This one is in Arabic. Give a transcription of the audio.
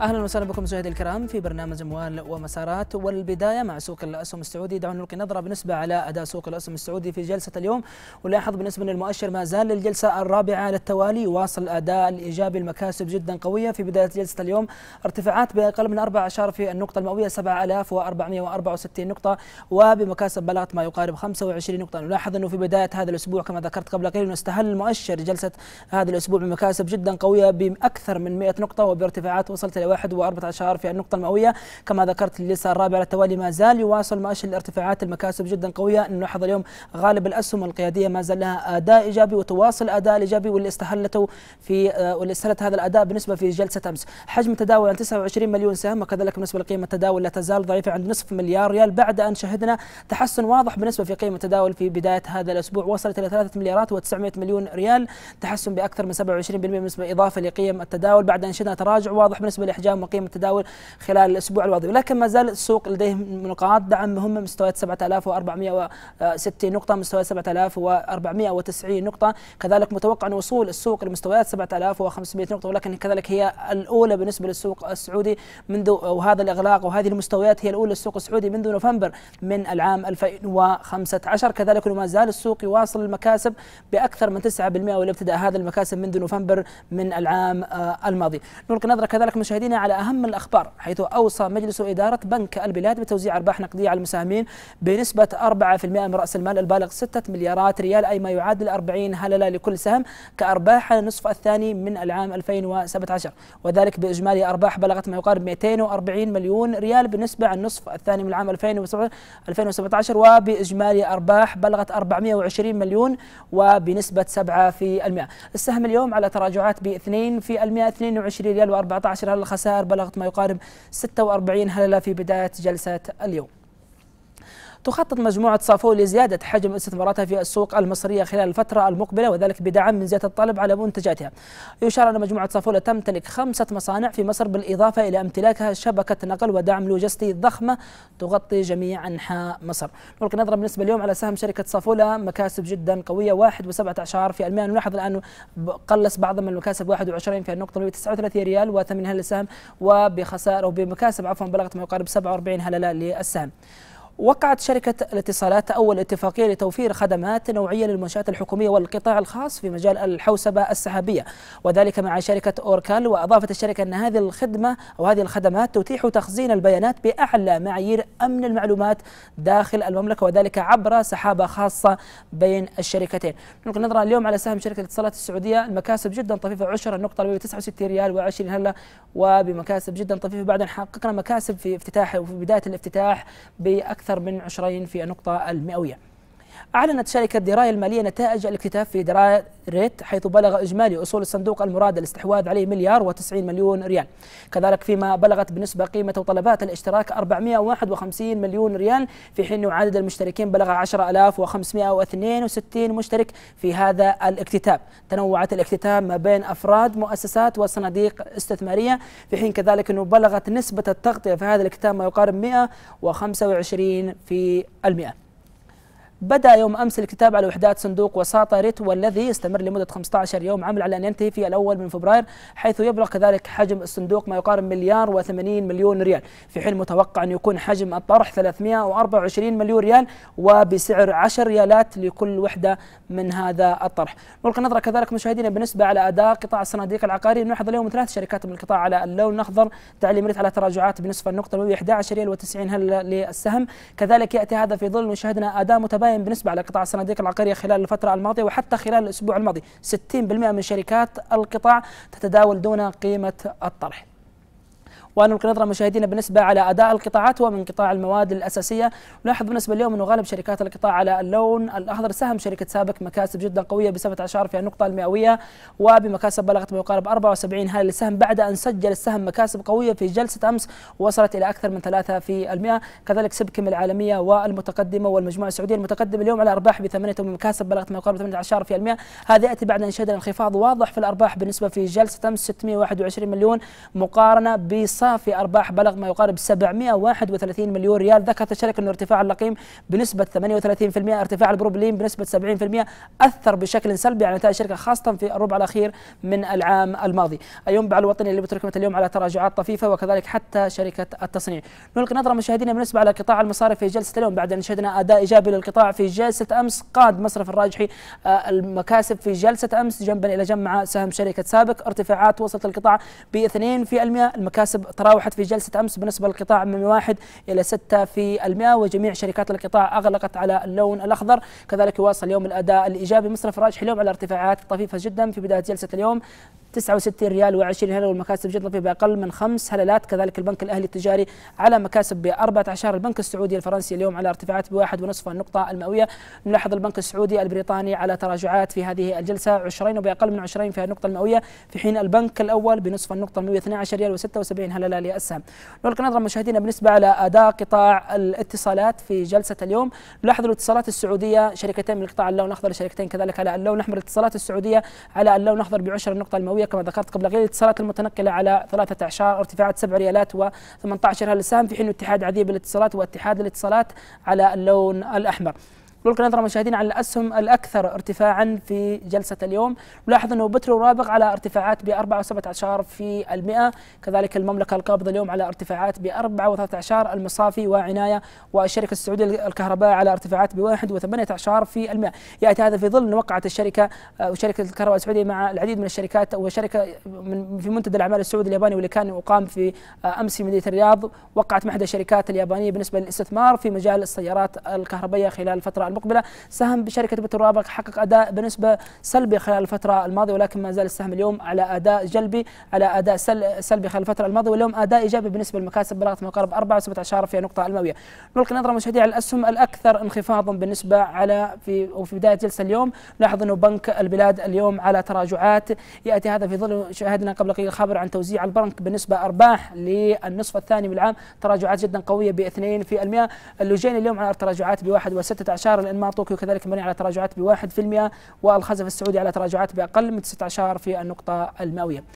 اهلا وسهلا بكم مشاهدي الكرام في برنامج اموال ومسارات والبدايه مع سوق الاسهم السعودي دعونا نلقي نظره بالنسبه على اداء سوق الاسهم السعودي في جلسه اليوم ولاحظ بالنسبه للمؤشر ما زال للجلسه الرابعه على التوالي واصل الاداء الايجابي المكاسب جدا قويه في بدايه جلسه اليوم ارتفاعات باقل من اربع اشهر في النقطه المئويه 7464 نقطه وبمكاسب بلغت ما يقارب 25 نقطه نلاحظ انه في بدايه هذا الاسبوع كما ذكرت قبل قليل انه استهل المؤشر جلسه هذا الاسبوع بمكاسب جدا قويه باكثر من 100 نقطه وبارتفاعات وصلت الى واربعه 14 في النقطة المئوية كما ذكرت لسه الرابع على التوالي ما زال يواصل مؤشر الارتفاعات المكاسب جدا قوية نلاحظ اليوم غالب الأسهم القيادية ما زال لها أداء إيجابي وتواصل اداء ايجابي واللي استهلته في واللي استهلت هذا الأداء بالنسبة في جلسة أمس حجم التداول عن 29 مليون سهم وكذلك بالنسبة لقيمة التداول لا تزال ضعيفة عند نصف مليار ريال بعد أن شهدنا تحسن واضح بالنسبة في قيمة التداول في بداية هذا الأسبوع وصلت إلى 3 مليارات و900 مليون ريال تحسن بأكثر من 27% بالنسبة إضافة لقيم التداول بعد أن شهدنا تراجع واضح بالنسبة الاحجام وقيم التداول خلال الاسبوع الماضي ولكن ما زال السوق لديه نقاط دعم مهمه مستويات 7460 نقطه مستويات 7490 نقطه كذلك متوقع ان وصول السوق لمستويات 7500 نقطه ولكن كذلك هي الاولى بالنسبه للسوق السعودي منذ وهذا الاغلاق وهذه المستويات هي الاولى للسوق السعودي منذ نوفمبر من العام 2015 كذلك وما زال السوق يواصل المكاسب باكثر من 9% والابتداء هذا المكاسب منذ نوفمبر من العام آه، الماضي نلقي نظره كذلك مشاهدينا بنا على أهم الأخبار حيث أوصى مجلس إدارة بنك البلاد بتوزيع أرباح نقدية على المساهمين بنسبة 4% من رأس المال البالغ 6 مليارات ريال أي ما يعادل 40 هللة لكل سهم كأرباح النصف الثاني من العام 2017 وذلك بإجمالي أرباح بلغت ما يقارب 240 مليون ريال بالنسبة عن النصف الثاني من العام 2017 وبإجمالي أرباح بلغت 420 مليون وبنسبة 7% السهم اليوم على تراجعات ب 2% 22 ريال و14 هللة مساء بلغت ما يقارب 46 هللة في بداية جلسة اليوم تخطط مجموعة صافو لزيادة حجم استثماراتها في السوق المصرية خلال الفترة المقبلة وذلك بدعم من زيادة الطلب على منتجاتها يشار أن مجموعة صافو تمتلك خمسة مصانع في مصر بالإضافة إلى امتلاكها شبكة نقل ودعم لوجستي ضخمة تغطي جميع أنحاء مصر نلقي نظرة بالنسبة اليوم على سهم شركة صافولا مكاسب جدا قوية 1.17% نلاحظ الآن قلص بعض من المكاسب 21 في النقطة 39 ريال و8 هلة للسهم أو وبمكاسب عفوا بلغت ما يقارب 47 هللة للسهم وقعت شركة الاتصالات أول اتفاقية لتوفير خدمات نوعية للمنشآت الحكومية والقطاع الخاص في مجال الحوسبة السحابية وذلك مع شركة أوركال وأضافت الشركة أن هذه الخدمة أو هذه الخدمات تتيح تخزين البيانات بأعلى معايير أمن المعلومات داخل المملكة وذلك عبر سحابة خاصة بين الشركتين نلقي نظرة اليوم على سهم شركة الاتصالات السعودية المكاسب جدا طفيفة عشر النقطة ب 69 ريال و20 هلا وبمكاسب جدا طفيفة بعد أن حققنا مكاسب في افتتاح وفي بداية الافتتاح بأكثر أكثر من 20 في النقطة المئوية أعلنت شركة دراية المالية نتائج الاكتتاب في دراية ريت حيث بلغ إجمالي أصول الصندوق المراد الاستحواذ عليه مليار و90 مليون ريال كذلك فيما بلغت بنسبة قيمة وطلبات الاشتراك 451 مليون ريال في حين عدد المشتركين بلغ 10562 مشترك في هذا الاكتتاب تنوعت الاكتتاب ما بين أفراد مؤسسات وصناديق استثمارية في حين كذلك أنه بلغت نسبة التغطية في هذا الاكتتاب ما يقارب 125 في المئة بدأ يوم أمس الكتاب على وحدات صندوق وساطة ريتو والذي يستمر لمدة 15 يوم عمل على أن ينتهي في الأول من فبراير حيث يبلغ كذلك حجم الصندوق ما يقارب مليار و80 مليون ريال في حين متوقع أن يكون حجم الطرح 324 مليون ريال وبسعر 10 ريالات لكل وحدة من هذا الطرح نلقي نظرة كذلك مشاهدينا بالنسبة على أداء قطاع الصناديق العقاري نلاحظ اليوم ثلاث شركات من القطاع على اللون الأخضر تعليم ريت على تراجعات بنصف النقطة 11 ريال و90 هل للسهم كذلك يأتي هذا في ظل مشاهدنا أداء متباين قائم بالنسبة على قطاع الصناديق العقارية خلال الفترة الماضية وحتى خلال الأسبوع الماضي 60% من شركات القطاع تتداول دون قيمة الطرح ونلقي نظره مشاهدينا بالنسبه على اداء القطاعات ومن قطاع المواد الاساسيه نلاحظ بالنسبه اليوم انه غالب شركات القطاع على اللون الاخضر سهم شركه سابك مكاسب جدا قويه ب 17 في النقطه المئويه وبمكاسب بلغت ما يقارب 74 هاله للسهم بعد ان سجل السهم مكاسب قويه في جلسه امس وصلت الى اكثر من 3% كذلك سبكم العالميه والمتقدمه والمجموعه السعوديه المتقدمه اليوم على ارباح ب 8 ومكاسب بلغت ما يقارب 18% هذا ياتي بعد ان شهد انخفاض واضح في الارباح بالنسبه في جلسه امس 621 مليون مقارنه بصافي في أرباح بلغ ما يقارب 731 مليون ريال ذكرت الشركة أن ارتفاع اللقيم بنسبة 38% ارتفاع البروبلين بنسبة 70% أثر بشكل سلبي على نتائج الشركة خاصة في الربع الأخير من العام الماضي الينبع الوطني اللي بتركمت اليوم على تراجعات طفيفة وكذلك حتى شركة التصنيع نلقي نظرة مشاهدينا بالنسبة على قطاع المصارف في جلسة اليوم بعد أن شهدنا أداء إيجابي للقطاع في جلسة أمس قاد مصرف الراجحي آه، المكاسب في جلسة أمس جنبا إلى جنب مع سهم شركة سابق ارتفاعات وصلت القطاع ب 2% المكاسب تراوحت في جلسة أمس بالنسبة للقطاع من واحد إلى ستة في المئة وجميع شركات القطاع أغلقت على اللون الأخضر كذلك يواصل اليوم الأداء الإيجابي مصرف راجح اليوم على ارتفاعات طفيفة جدا في بداية جلسة اليوم 69 ريال و20 هلله والمكاسب جدا فيه باقل من خمس هللات كذلك البنك الاهلي التجاري على مكاسب ب 14 البنك السعودي الفرنسي اليوم على ارتفاعات بواحد ونصف النقطة المئوية نلاحظ البنك السعودي البريطاني على تراجعات في هذه الجلسة 20 وبأقل من 20 في النقطة المئوية في حين البنك الأول بنصف النقطة المئوية 12 ريال و76 هللة للسهم نلقي نظرة مشاهدينا بالنسبة على أداء قطاع الاتصالات في جلسة اليوم نلاحظ الاتصالات السعودية شركتين من القطاع اللون الأخضر شركتين كذلك على اللون الأحمر الاتصالات السعودية على اللون الأخضر ب 10 النقطة المئوية النووية كما ذكرت قبل قليل الاتصالات المتنقلة على 13 ارتفاعات 7 ريالات و18 للسهم في حين اتحاد عذيب الاتصالات واتحاد الاتصالات على اللون الأحمر نلقي نظرة مشاهدين على الأسهم الأكثر ارتفاعا في جلسة اليوم نلاحظ أنه بترو رابغ على ارتفاعات ب 4.17 في المئة كذلك المملكة القابضة اليوم على ارتفاعات ب 4.13 المصافي وعناية والشركة السعودية للكهرباء على ارتفاعات ب 1.18 في المئة يأتي هذا في ظل وقعت الشركة آه، وشركة الكهرباء السعودية مع العديد من الشركات وشركة من في منتدى الأعمال السعودي الياباني واللي كان يقام في آه، أمس في مدينة الرياض وقعت مع إحدى الشركات اليابانية بالنسبة للاستثمار في مجال السيارات الكهربائية خلال الفترة المقبلة سهم بشركة بترابك حقق أداء بنسبة سلبي خلال الفترة الماضية ولكن ما زال السهم اليوم على أداء جلبي على أداء سل سلبي خلال الفترة الماضية واليوم أداء إيجابي بالنسبة للمكاسب بلغت ما يقارب 4.17 في نقطة المئوية نلقي نظرة مشاهدي على الأسهم الأكثر انخفاضا بالنسبة على في وفي بداية جلسة اليوم نلاحظ أنه بنك البلاد اليوم على تراجعات يأتي هذا في ظل شاهدنا قبل قليل خبر عن توزيع البنك بالنسبة أرباح للنصف الثاني من العام تراجعات جدا قوية ب 2% اللوجين اليوم على تراجعات ب 1.16 انتصار الانماط طوكيو كذلك مبني على تراجعات ب 1% والخزف السعودي على تراجعات باقل من 19 في النقطه المئويه.